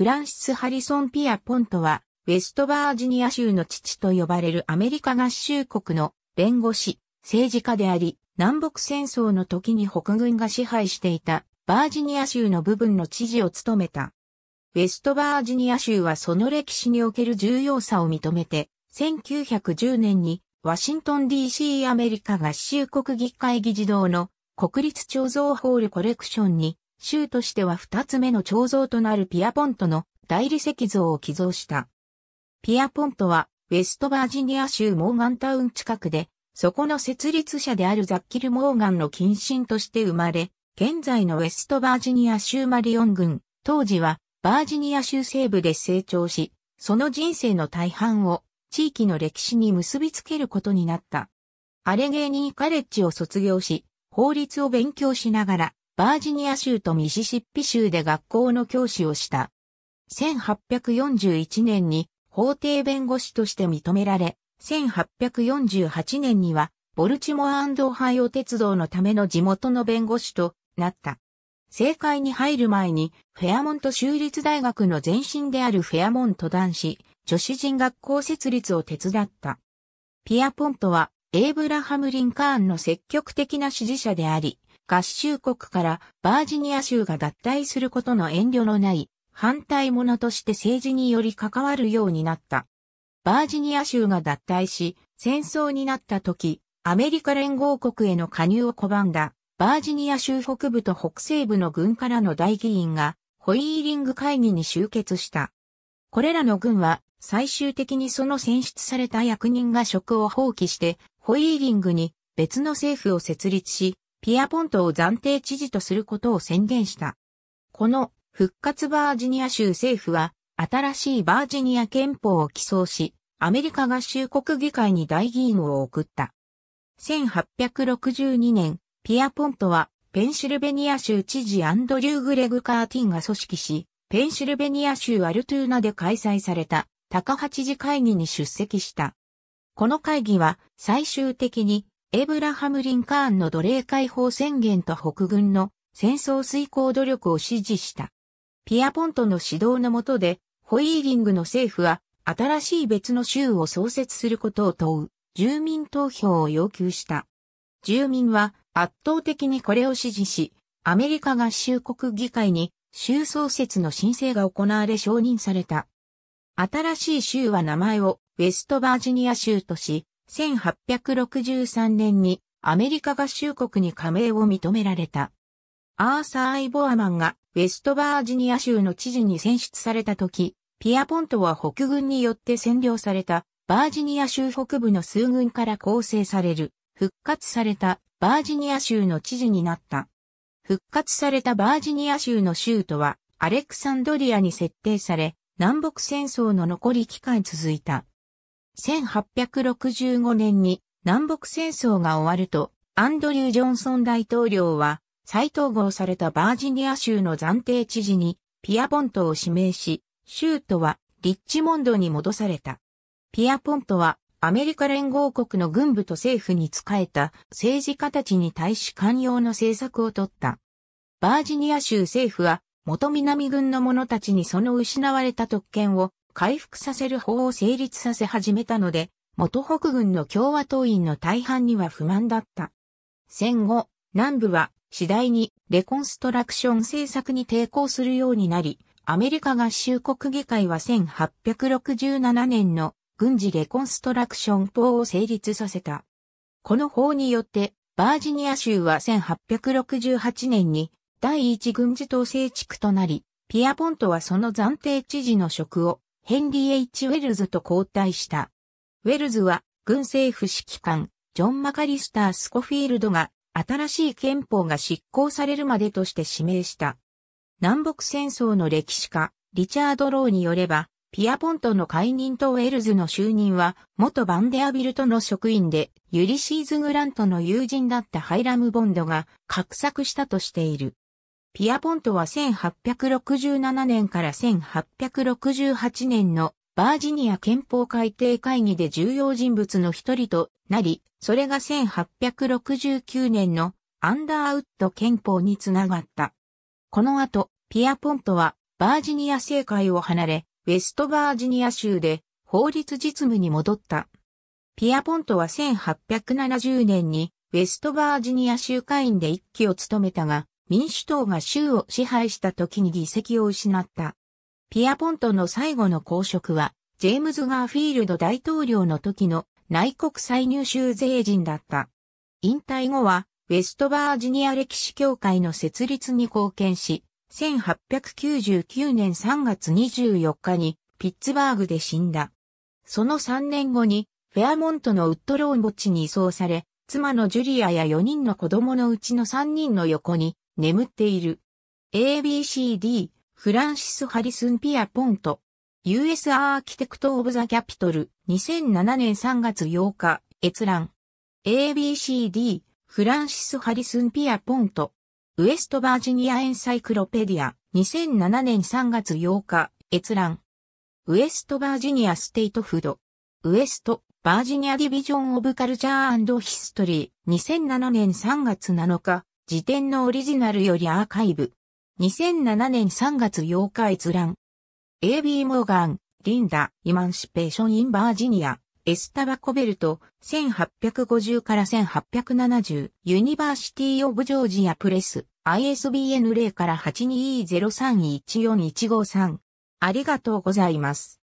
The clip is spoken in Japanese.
フランシス・ハリソン・ピア・ポントは、ウェストバージニア州の父と呼ばれるアメリカ合衆国の弁護士、政治家であり、南北戦争の時に北軍が支配していたバージニア州の部分の知事を務めた。ウェストバージニア州はその歴史における重要さを認めて、1910年にワシントン DC アメリカ合衆国議会議事堂の国立貯蔵ホールコレクションに州としては二つ目の彫像となるピアポントの大理石像を寄贈した。ピアポントは、ウェストバージニア州モーガンタウン近くで、そこの設立者であるザッキル・モーガンの近親として生まれ、現在のウェストバージニア州マリオン郡、当時はバージニア州西部で成長し、その人生の大半を地域の歴史に結びつけることになった。アレゲーニーカレッジを卒業し、法律を勉強しながらバージニア州とミシシッピ州で学校の教師をした。1841年に法廷弁護士として認められ、1848年にはボルチモアオハイオ鉄道のための地元の弁護士となった。政界に入る前にフェアモント州立大学の前身であるフェアモント男子女子人学校設立を手伝った。ピアポントはエイブラハム・リンカーンの積極的な支持者であり、合衆国からバージニア州が脱退することの遠慮のない反対者として政治により関わるようになった。バージニア州が脱退し、戦争になった時、アメリカ連合国への加入を拒んだ、バージニア州北部と北西部の軍からの大議員が、ホイーリング会議に集結した。これらの軍は、最終的にその選出された役人が職を放棄して、ホイーリングに別の政府を設立し、ピアポントを暫定知事とすることを宣言した。この復活バージニア州政府は新しいバージニア憲法を起草し、アメリカ合衆国議会に大議員を送った。1862年、ピアポントはペンシルベニア州知事アンドリュー・グレグ・カーティンが組織し、ペンシルベニア州アルトゥーナで開催された高八次会議に出席した。この会議は最終的にエブラハム・リンカーンの奴隷解放宣言と北軍の戦争遂行努力を支持した。ピアポントの指導の下で、ホイーリングの政府は新しい別の州を創設することを問う住民投票を要求した。住民は圧倒的にこれを支持し、アメリカ合衆国議会に州創設の申請が行われ承認された。新しい州は名前をウェストバージニア州とし、1863年にアメリカ合衆国に加盟を認められた。アーサー・アイボアマンがウェストバージニア州の知事に選出された時、ピアポントは北軍によって占領されたバージニア州北部の数軍から構成される復活されたバージニア州の知事になった。復活されたバージニア州の州都はアレクサンドリアに設定され、南北戦争の残り期間続いた。1865年に南北戦争が終わると、アンドリュー・ジョンソン大統領は、再統合されたバージニア州の暫定知事に、ピアポントを指名し、州都はリッチモンドに戻された。ピアポントは、アメリカ連合国の軍部と政府に仕えた政治家たちに対し寛容の政策を取った。バージニア州政府は、元南軍の者たちにその失われた特権を回復させる法を成立させ始めたので、元北軍の共和党員の大半には不満だった。戦後、南部は次第にレコンストラクション政策に抵抗するようになり、アメリカ合衆国議会は1867年の軍事レコンストラクション法を成立させた。この法によって、バージニア州は1868年に第一軍事統制地区となり、ピアポントはその暫定知事の職をヘンリー・ H・ ウェルズと交代した。ウェルズは軍政府指揮官、ジョン・マカリスター・スコフィールドが新しい憲法が執行されるまでとして指名した。南北戦争の歴史家、リチャード・ローによれば、ピアポントの解任とウェルズの就任は、元バンデアビルトの職員で、ユリシーズ・グラントの友人だったハイラム・ボンドが、画策したとしている。ピアポントは1867年から1868年のバージニア憲法改定会議で重要人物の一人となり、それが1869年のアンダーウッド憲法につながった。この後、ピアポントはバージニア政界を離れ、ウェストバージニア州で法律実務に戻った。ピアポントは1870年にウェストバージニア州会員で一期を務めたが、民主党が州を支配した時に議席を失った。ピアポントの最後の公職は、ジェームズ・ガーフィールド大統領の時の内国再入州税人だった。引退後は、ウェストバージニア歴史協会の設立に貢献し、1899年3月24日にピッツバーグで死んだ。その3年後にフェアモントのウッドローン墓地に移送され、妻のジュリアや4人の子供のうちの3人の横に眠っている。ABCD、フランシス・ハリスン・ピア・ポント。US アーキテクト・オブ・ザ・キャピトル、2007年3月8日、閲覧。ABCD、フランシス・ハリスン・ピア・ポント。ウエストバージニア・エンサイクロペディア、2007年3月8日、閲覧。ウエストバージニア・ステイトフード。ウエスト、バージニア・ディビジョン・オブ・カルチャーヒストリー、2007年3月7日、辞典のオリジナルよりアーカイブ。2007年3月8日閲覧。AB モーガン、リンダ、イマンシペーション・イン・バージニア、エスタバ・コベルト、1850から1870、ユニバーシティ・オブ・ジョージア・プレス、ISBN 0から8203141553。ありがとうございます。